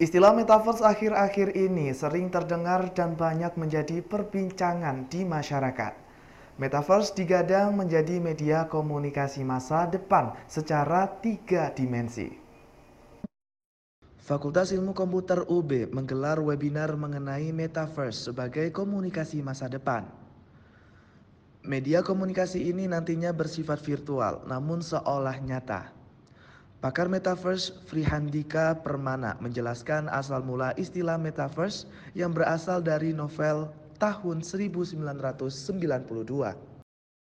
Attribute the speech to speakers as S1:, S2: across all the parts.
S1: Istilah metaverse akhir-akhir ini sering terdengar dan banyak menjadi perbincangan di masyarakat. Metaverse digadang menjadi media komunikasi masa depan secara tiga dimensi. Fakultas Ilmu Komputer UB menggelar webinar mengenai metaverse sebagai komunikasi masa depan. Media komunikasi ini nantinya bersifat virtual, namun seolah nyata. Pakar metaverse Frihandika Permana menjelaskan asal mula istilah metaverse yang berasal dari novel
S2: tahun 1992.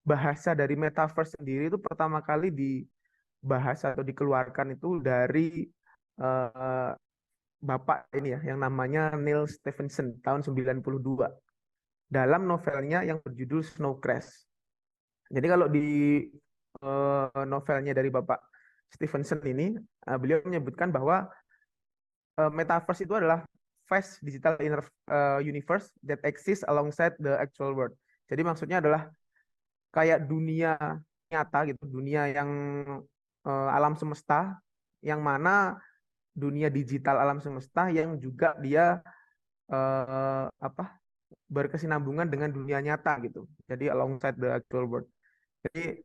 S2: Bahasa dari metaverse sendiri itu pertama kali dibahas atau dikeluarkan itu dari uh, bapak ini ya yang namanya Neil Stephenson tahun 92 dalam novelnya yang berjudul Snow Crash. Jadi kalau di uh, novelnya dari bapak Stevenson ini, uh, beliau menyebutkan bahwa uh, metaverse itu adalah fast digital inner, uh, universe that exists alongside the actual world. Jadi maksudnya adalah kayak dunia nyata gitu, dunia yang uh, alam semesta yang mana dunia digital alam semesta yang juga dia uh, apa berkesinambungan dengan dunia nyata gitu. Jadi alongside the actual world. Jadi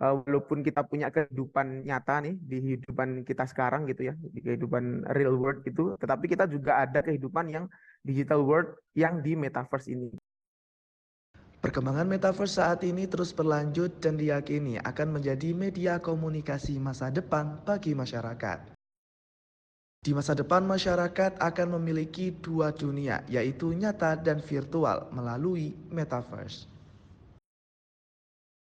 S2: uh, walaupun kita punya kehidupan nyata nih di kehidupan kita sekarang gitu ya di kehidupan real world gitu tetapi kita juga ada kehidupan yang digital world yang di metaverse ini
S1: Perkembangan metaverse saat ini terus berlanjut dan diyakini akan menjadi media komunikasi masa depan bagi masyarakat. Di masa depan, masyarakat akan memiliki dua dunia, yaitu nyata dan virtual, melalui metaverse.